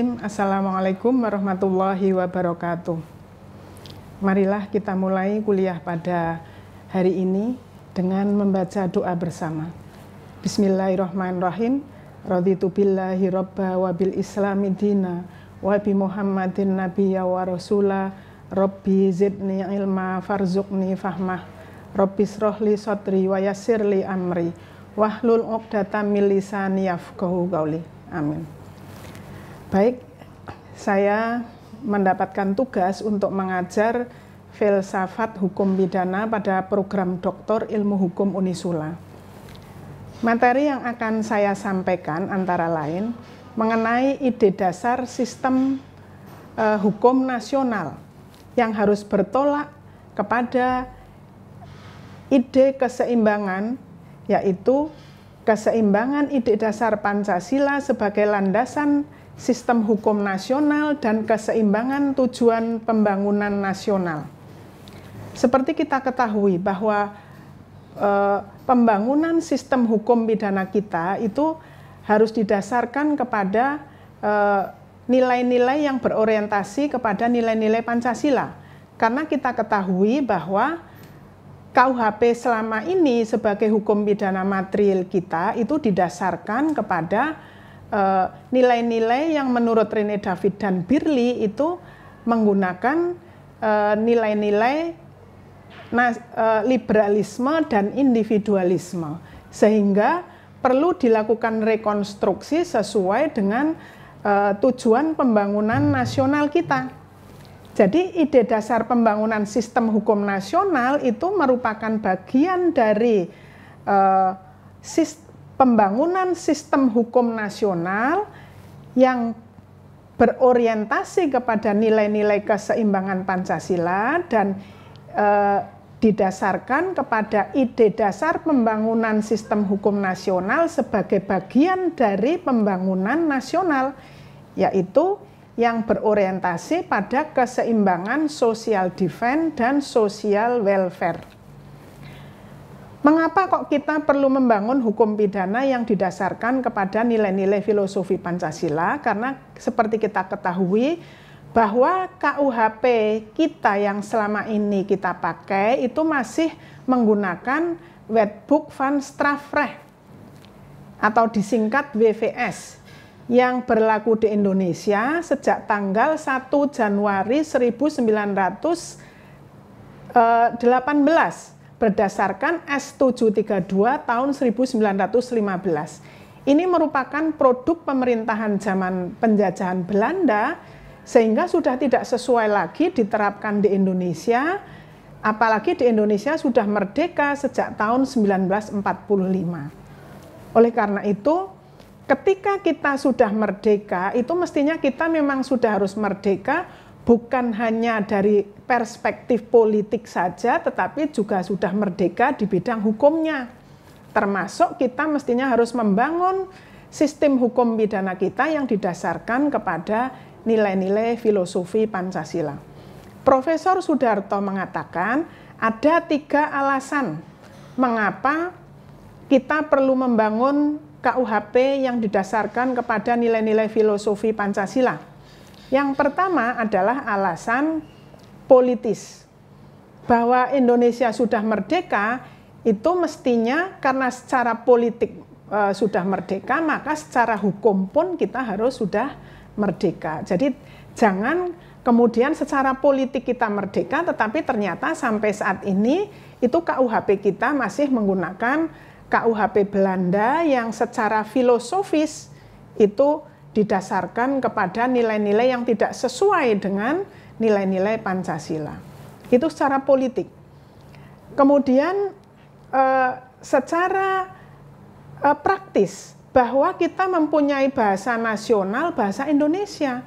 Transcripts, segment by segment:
Bismillahirrahmanirrahim. Assalamualaikum warahmatullahi wabarakatuh. Marilah kita mulai kuliah pada hari ini dengan membaca doa bersama. Bismillahirrahmanirrahim. Raditu billahi robba wa islami dina wa bi muhammadin nabiyya wa rasula rabbi zidni ilma farzukni fahmah rabbi srohli sotri wa yasirli amri wahlul uqdatam min lisani gauli. Amin baik saya mendapatkan tugas untuk mengajar filsafat hukum pidana pada program doktor ilmu hukum Unisula. Materi yang akan saya sampaikan antara lain mengenai ide dasar sistem eh, hukum nasional yang harus bertolak kepada ide keseimbangan yaitu keseimbangan ide dasar Pancasila sebagai landasan sistem hukum nasional dan keseimbangan tujuan pembangunan nasional. Seperti kita ketahui bahwa e, pembangunan sistem hukum pidana kita itu harus didasarkan kepada eh, nilai-nilai e, yang berorientasi kepada nilai-nilai Pancasila. Karena kita ketahui bahwa KUHP selama ini sebagai hukum pidana material kita itu didasarkan kepada Eh, nilai-nilai uh, yang menurut Rene David dan Birli itu menggunakan eh, nilai-nilai uh, uh, liberalisme dan individualisme sehingga perlu dilakukan rekonstruksi sesuai dengan uh, tujuan pembangunan nasional kita. Jadi ide dasar pembangunan sistem hukum nasional itu merupakan bagian dari uh, sistem pembangunan sistem hukum nasional yang berorientasi kepada nilai-nilai keseimbangan Pancasila dan e, didasarkan kepada ide dasar pembangunan sistem hukum nasional sebagai bagian dari pembangunan nasional yaitu yang berorientasi pada keseimbangan social defense dan social welfare. Mengapa kok kita perlu membangun hukum pidana yang didasarkan kepada nilai-nilai filosofi Pancasila? Karena seperti kita ketahui bahwa KUHP kita yang selama ini kita pakai itu masih menggunakan Wetbook van Strafrecht atau disingkat WVS yang berlaku di Indonesia sejak tanggal 1 Januari 1918 berdasarkan S732 tahun 1915. Ini merupakan produk pemerintahan zaman penjajahan Belanda sehingga sudah tidak sesuai lagi diterapkan di Indonesia apalagi di Indonesia sudah merdeka sejak tahun 1945. Oleh karena itu, ketika kita sudah merdeka, itu mestinya kita memang sudah harus merdeka bukan hanya dari perspektif politik saja, tetapi juga sudah merdeka di bidang hukumnya. Termasuk kita mestinya harus membangun sistem hukum pidana kita yang didasarkan kepada nilai-nilai filosofi Pancasila. Profesor Sudarto mengatakan ada tiga alasan mengapa kita perlu membangun KUHP yang didasarkan kepada nilai-nilai filosofi Pancasila yang pertama adalah alasan politis. Bahwa Indonesia sudah merdeka itu mestinya karena secara politik e, sudah merdeka, maka secara hukum pun kita harus sudah merdeka. Jadi jangan kemudian secara politik kita merdeka tetapi ternyata sampai saat ini itu KUHP kita masih menggunakan KUHP Belanda yang secara filosofis itu didasarkan kepada nilai-nilai yang tidak sesuai dengan nilai-nilai Pancasila. Itu secara politik. Kemudian eh, secara eh, praktis bahwa kita mempunyai bahasa nasional, bahasa Indonesia.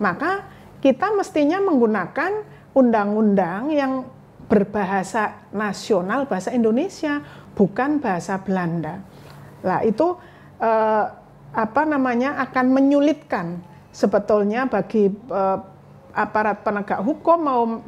Maka kita mestinya menggunakan undang-undang yang berbahasa nasional, bahasa Indonesia, bukan bahasa Belanda. Nah, itu eh, apa namanya akan menyulitkan sebetulnya bagi eh, aparat penegak hukum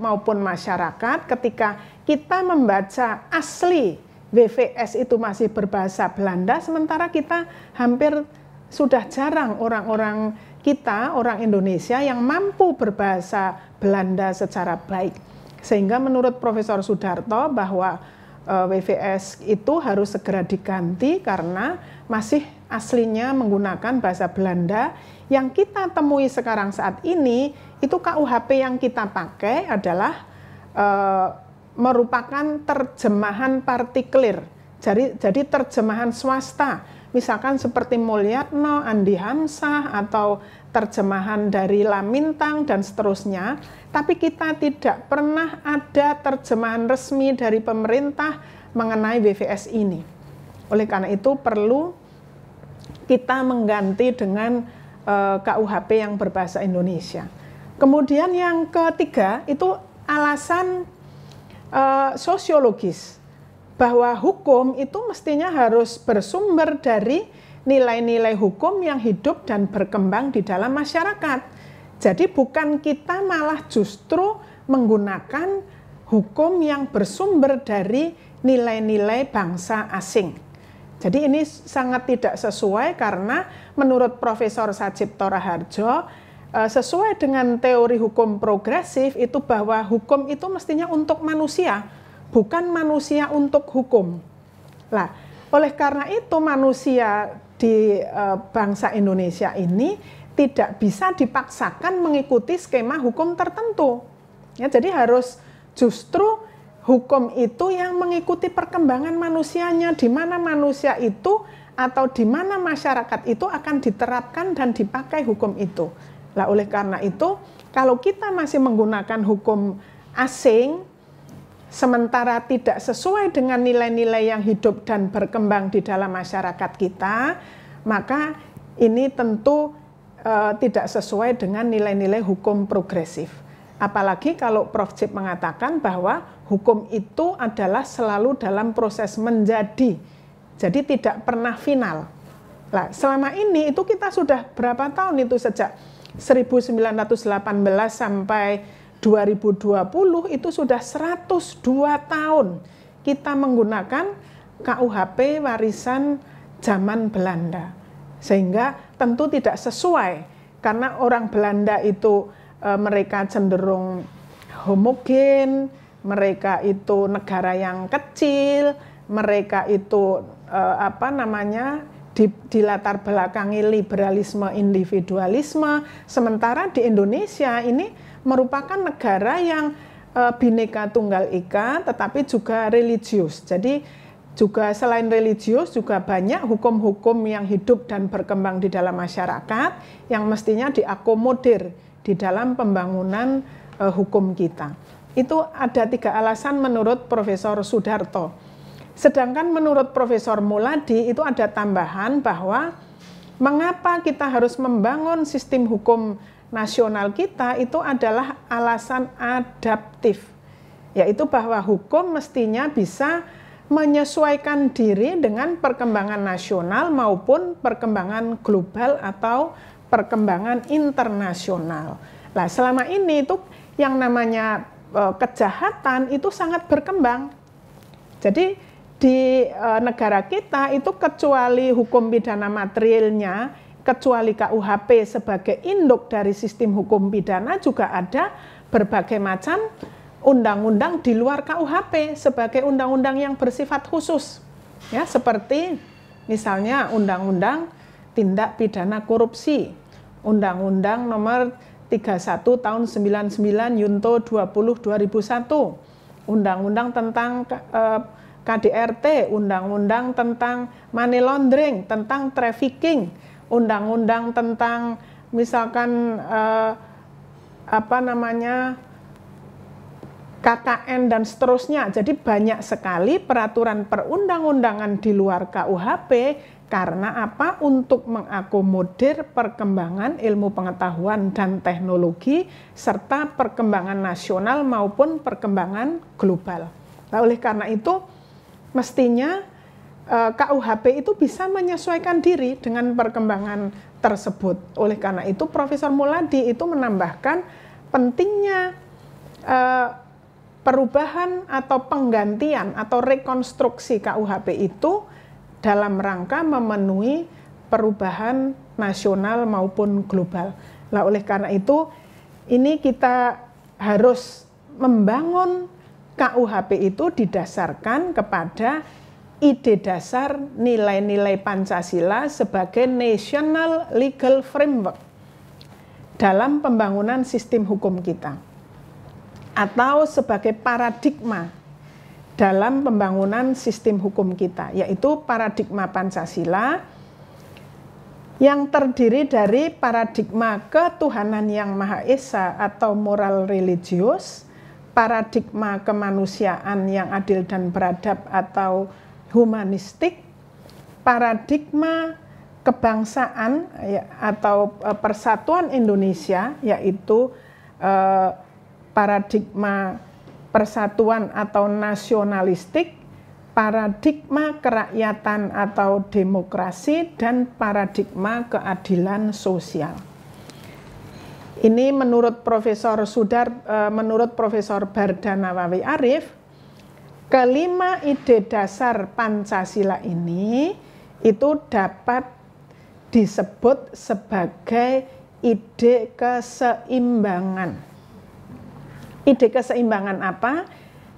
maupun masyarakat ketika kita membaca asli WVS itu masih berbahasa Belanda sementara kita hampir sudah jarang orang-orang kita orang Indonesia yang mampu berbahasa Belanda secara baik sehingga menurut Profesor Sudarto bahwa eh, WVS itu harus segera diganti karena masih aslinya menggunakan bahasa Belanda yang kita temui sekarang saat ini itu KUHP yang kita pakai adalah e, merupakan terjemahan partikelir jadi jadi terjemahan swasta misalkan seperti Mulyatno, Andi Hamsah, atau terjemahan dari Lamintang, dan seterusnya. Tapi kita tidak pernah ada terjemahan resmi dari pemerintah mengenai WVS ini. Oleh karena itu perlu kita mengganti dengan uh, eh, KUHP yang berbahasa Indonesia. Kemudian yang ketiga itu alasan uh, sosiologis bahwa hukum itu mestinya harus bersumber dari nilai-nilai hukum yang hidup dan berkembang di dalam masyarakat. Jadi bukan kita malah justru menggunakan hukum yang bersumber dari nilai-nilai bangsa asing. Jadi ini sangat tidak sesuai karena menurut Profesor Sajib Toraharjo eh, sesuai dengan teori hukum progresif itu bahwa hukum itu mestinya untuk manusia, bukan manusia untuk hukum. Lah, oleh karena itu manusia di eh, bangsa Indonesia ini tidak bisa dipaksakan mengikuti skema hukum tertentu. Ya, jadi harus justru hukum itu yang mengikuti perkembangan manusianya, di mana manusia itu atau di mana masyarakat itu akan diterapkan dan dipakai hukum itu. Lah oleh karena itu, kalau kita masih menggunakan hukum asing sementara tidak sesuai dengan nilai-nilai yang hidup dan berkembang di dalam masyarakat kita, maka ini tentu e, tidak sesuai dengan nilai-nilai hukum progresif. Apalagi kalau Prof. Cip mengatakan bahwa hukum itu adalah selalu dalam proses menjadi, jadi tidak pernah final. Nah, selama ini itu kita sudah berapa tahun itu sejak 1918 sampai 2020 itu sudah 102 tahun kita menggunakan KUHP warisan zaman Belanda. Sehingga tentu tidak sesuai karena orang Belanda itu Eh, mereka cenderung homogen, mereka itu negara yang kecil, mereka itu uh, apa namanya di, latar belakangi liberalisme individualisme, sementara di Indonesia ini merupakan negara yang uh, eh, bineka tunggal ika, tetapi juga religius. Jadi juga selain religius juga banyak hukum-hukum yang hidup dan berkembang di dalam masyarakat yang mestinya diakomodir di dalam pembangunan uh, hukum kita. Itu ada tiga alasan menurut Profesor Sudarto. Sedangkan menurut Profesor Muladi itu ada tambahan bahwa mengapa kita harus membangun sistem hukum nasional kita itu adalah alasan adaptif, yaitu bahwa hukum mestinya bisa menyesuaikan diri dengan perkembangan nasional maupun perkembangan global atau perkembangan internasional. Nah, selama ini itu yang namanya e, kejahatan itu sangat berkembang. Jadi di e, negara kita itu kecuali hukum pidana materialnya, kecuali KUHP sebagai induk dari sistem hukum pidana juga ada berbagai macam undang-undang di luar KUHP sebagai undang-undang yang bersifat khusus. Ya, seperti misalnya undang-undang tindak pidana korupsi Undang-Undang Nomor 31 Tahun 99 Yunto 20 2001, Undang-Undang tentang eh, KDRT, Undang-Undang tentang money laundering, tentang trafficking, Undang-Undang tentang misalkan eh, apa namanya KKN dan seterusnya. Jadi banyak sekali peraturan perundang-undangan di luar KUHP karena apa? Untuk mengakomodir perkembangan ilmu pengetahuan dan teknologi serta perkembangan nasional maupun perkembangan global. Nah, oleh karena itu mestinya eh, KUHP itu bisa menyesuaikan diri dengan perkembangan tersebut. Oleh karena itu Profesor Muladi itu menambahkan pentingnya eh, perubahan atau penggantian atau rekonstruksi KUHP itu dalam rangka memenuhi perubahan nasional maupun global. Nah, oleh karena itu ini kita harus membangun KUHP itu didasarkan kepada ide dasar nilai-nilai Pancasila sebagai national legal framework dalam pembangunan sistem hukum kita atau sebagai paradigma dalam pembangunan sistem hukum kita, yaitu paradigma Pancasila yang terdiri dari paradigma ketuhanan yang Maha Esa atau moral religius, paradigma kemanusiaan yang adil dan beradab atau humanistik, paradigma kebangsaan ya, atau e, persatuan Indonesia, yaitu e, paradigma persatuan atau nasionalistik, paradigma kerakyatan atau demokrasi, dan paradigma keadilan sosial. Ini menurut Profesor Sudar, e, menurut Profesor Bardana Wawi Arif, kelima ide dasar Pancasila ini itu dapat disebut sebagai ide keseimbangan ide keseimbangan apa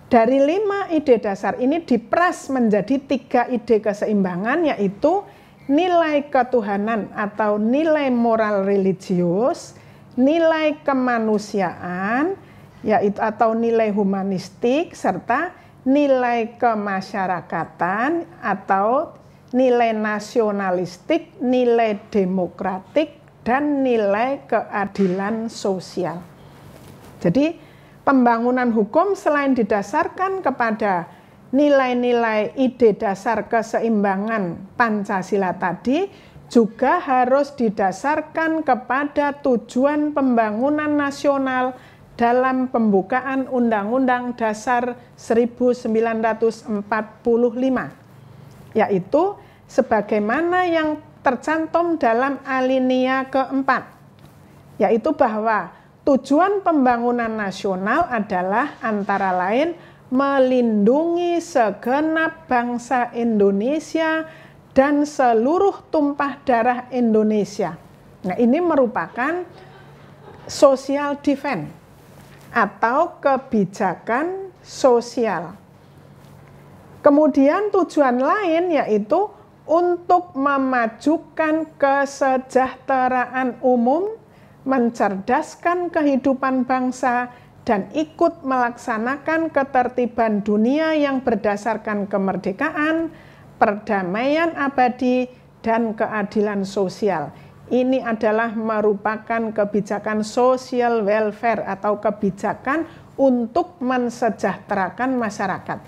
dari lima ide dasar ini diperas menjadi tiga ide keseimbangan yaitu nilai ketuhanan atau nilai moral religius, nilai kemanusiaan yaitu atau nilai humanistik serta nilai kemasyarakatan atau nilai nasionalistik, nilai demokratik dan nilai keadilan sosial. Jadi pembangunan hukum selain didasarkan kepada nilai-nilai ide dasar keseimbangan Pancasila tadi juga harus didasarkan kepada tujuan pembangunan nasional dalam pembukaan Undang-Undang Dasar 1945 yaitu sebagaimana yang tercantum dalam alinea keempat yaitu bahwa Tujuan pembangunan nasional adalah antara lain melindungi segenap bangsa Indonesia dan seluruh tumpah darah Indonesia. Nah, ini merupakan social defense atau kebijakan sosial. Kemudian tujuan lain yaitu untuk memajukan kesejahteraan umum mencerdaskan kehidupan bangsa, dan ikut melaksanakan ketertiban dunia yang berdasarkan kemerdekaan, perdamaian abadi, dan keadilan sosial. Ini adalah merupakan kebijakan social welfare atau kebijakan untuk mensejahterakan masyarakat.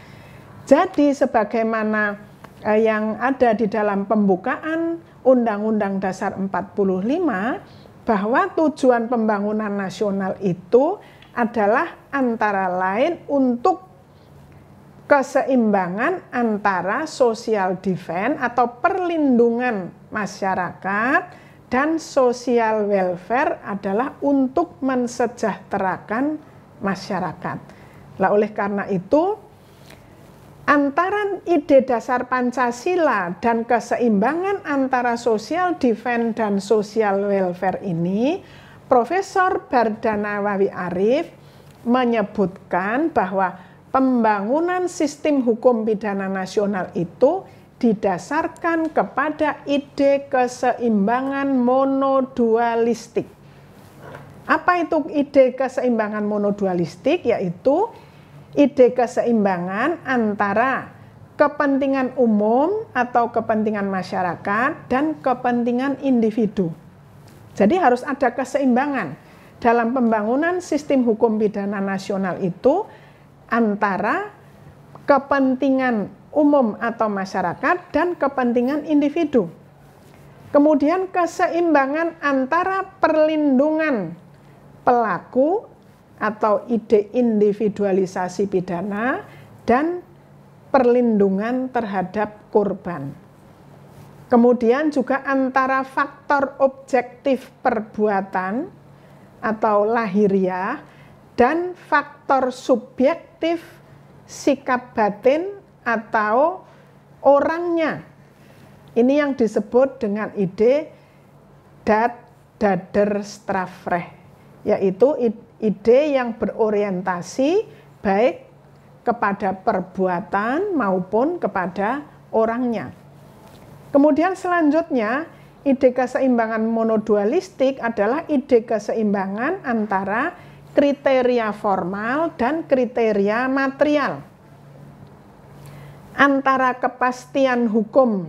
Jadi sebagaimana eh, yang ada di dalam pembukaan Undang-Undang Dasar 45 bahwa tujuan pembangunan nasional itu adalah antara lain untuk keseimbangan antara social defense atau perlindungan masyarakat dan social welfare adalah untuk mensejahterakan masyarakat. Nah, oleh karena itu antara ide dasar Pancasila dan keseimbangan antara social defense dan social welfare ini, Profesor Bardanawawi Arif menyebutkan bahwa pembangunan sistem hukum pidana nasional itu didasarkan kepada ide keseimbangan monodualistik. Apa itu ide keseimbangan monodualistik? Yaitu ide keseimbangan antara kepentingan umum atau kepentingan masyarakat dan kepentingan individu. Jadi harus ada keseimbangan dalam pembangunan sistem hukum pidana nasional itu antara kepentingan umum atau masyarakat dan kepentingan individu. Kemudian keseimbangan antara perlindungan pelaku atau ide individualisasi pidana dan perlindungan terhadap korban. Kemudian juga antara faktor objektif perbuatan atau lahiriah dan faktor subjektif sikap batin atau orangnya. Ini yang disebut dengan ide dat dader strafreh, yaitu ide ide yang berorientasi baik kepada perbuatan maupun kepada orangnya. Kemudian selanjutnya, ide keseimbangan monodualistik adalah ide keseimbangan antara kriteria formal dan kriteria material. Antara kepastian hukum,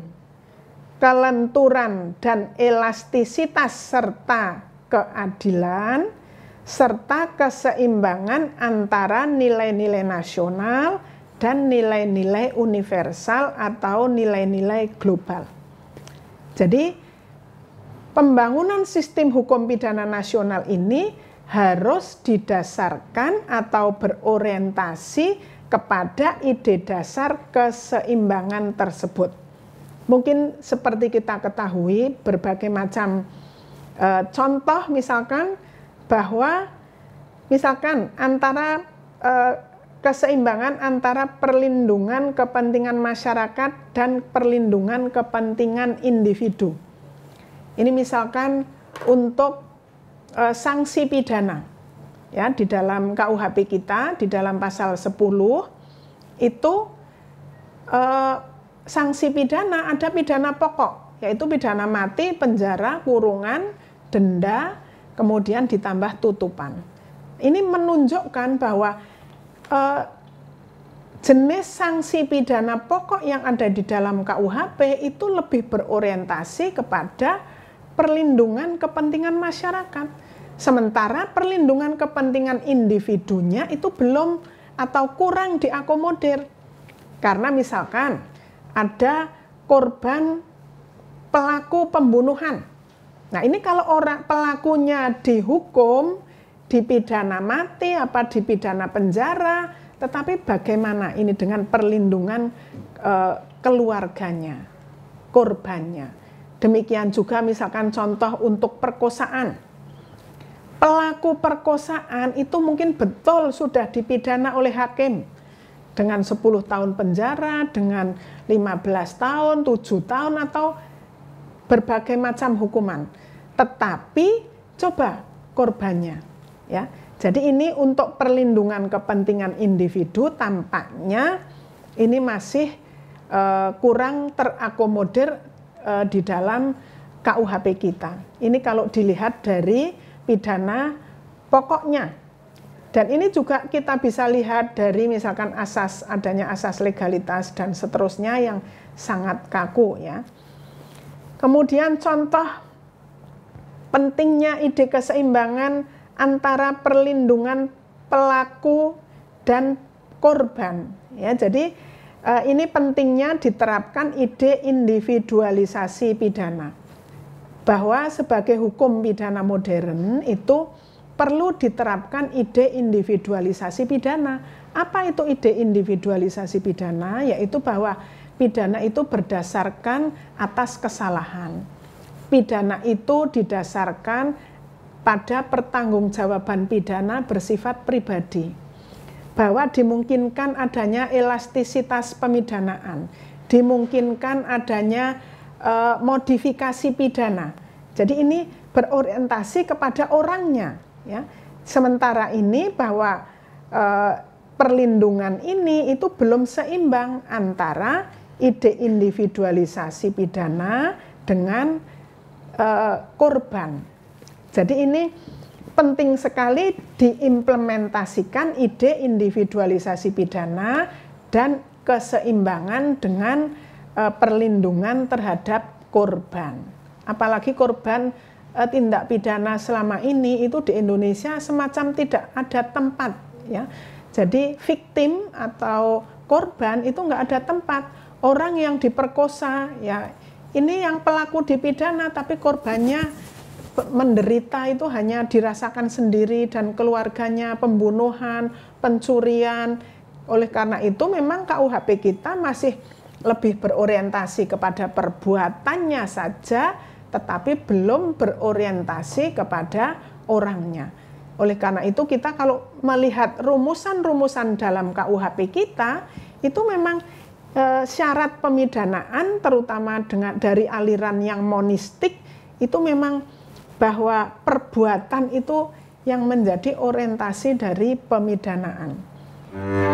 kelenturan dan elastisitas serta keadilan serta keseimbangan antara nilai-nilai nasional dan nilai-nilai universal atau nilai-nilai global. Jadi, pembangunan sistem hukum pidana nasional ini harus didasarkan atau berorientasi kepada ide dasar keseimbangan tersebut. Mungkin seperti kita ketahui berbagai macam e, contoh misalkan bahwa misalkan antara eh, keseimbangan antara perlindungan kepentingan masyarakat dan perlindungan kepentingan individu. Ini misalkan untuk eh, sanksi pidana. Ya, di dalam KUHP kita di dalam pasal 10 itu eh, sanksi pidana ada pidana pokok yaitu pidana mati, penjara, kurungan, denda, kemudian ditambah tutupan. Ini menunjukkan bahwa eh, jenis sanksi pidana pokok yang ada di dalam KUHP itu lebih berorientasi kepada perlindungan kepentingan masyarakat. Sementara perlindungan kepentingan individunya itu belum atau kurang diakomodir. Karena misalkan ada korban pelaku pembunuhan Nah ini kalau orang pelakunya dihukum, dipidana mati, apa dipidana penjara, tetapi bagaimana ini dengan perlindungan e, keluarganya, korbannya. Demikian juga misalkan contoh untuk perkosaan. Pelaku perkosaan itu mungkin betul sudah dipidana oleh hakim dengan 10 tahun penjara, dengan 15 tahun, 7 tahun atau berbagai macam hukuman. Tetapi coba korbannya ya. Jadi ini untuk perlindungan kepentingan individu tampaknya ini masih uh, kurang terakomodir uh, di dalam KUHP kita. Ini kalau dilihat dari pidana pokoknya. Dan ini juga kita bisa lihat dari misalkan asas adanya asas legalitas dan seterusnya yang sangat kaku ya. Kemudian contoh pentingnya ide keseimbangan antara perlindungan pelaku dan korban. Ya, jadi eh, ini pentingnya diterapkan ide individualisasi pidana. Bahwa sebagai hukum pidana modern itu perlu diterapkan ide individualisasi pidana. Apa itu ide individualisasi pidana? Yaitu bahwa pidana itu berdasarkan atas kesalahan. Pidana itu didasarkan pada pertanggungjawaban pidana bersifat pribadi. Bahwa dimungkinkan adanya elastisitas pemidanaan, dimungkinkan adanya e, modifikasi pidana. Jadi ini berorientasi kepada orangnya, ya. Sementara ini bahwa e, perlindungan ini itu belum seimbang antara ide individualisasi pidana dengan uh, korban. Jadi ini penting sekali diimplementasikan ide individualisasi pidana dan keseimbangan dengan uh, perlindungan terhadap korban. Apalagi korban uh, tindak pidana selama ini itu di Indonesia semacam tidak ada tempat ya. Jadi victim atau korban itu enggak ada tempat orang yang diperkosa ya ini yang pelaku dipidana tapi korbannya menderita itu hanya dirasakan sendiri dan keluarganya pembunuhan, pencurian. Oleh karena itu memang KUHP kita masih lebih berorientasi kepada perbuatannya saja tetapi belum berorientasi kepada orangnya. Oleh karena itu kita kalau melihat rumusan-rumusan dalam KUHP kita itu memang E, syarat pemidanaan terutama dengan dari aliran yang monistik itu memang bahwa perbuatan itu yang menjadi orientasi dari pemidanaan. Hmm.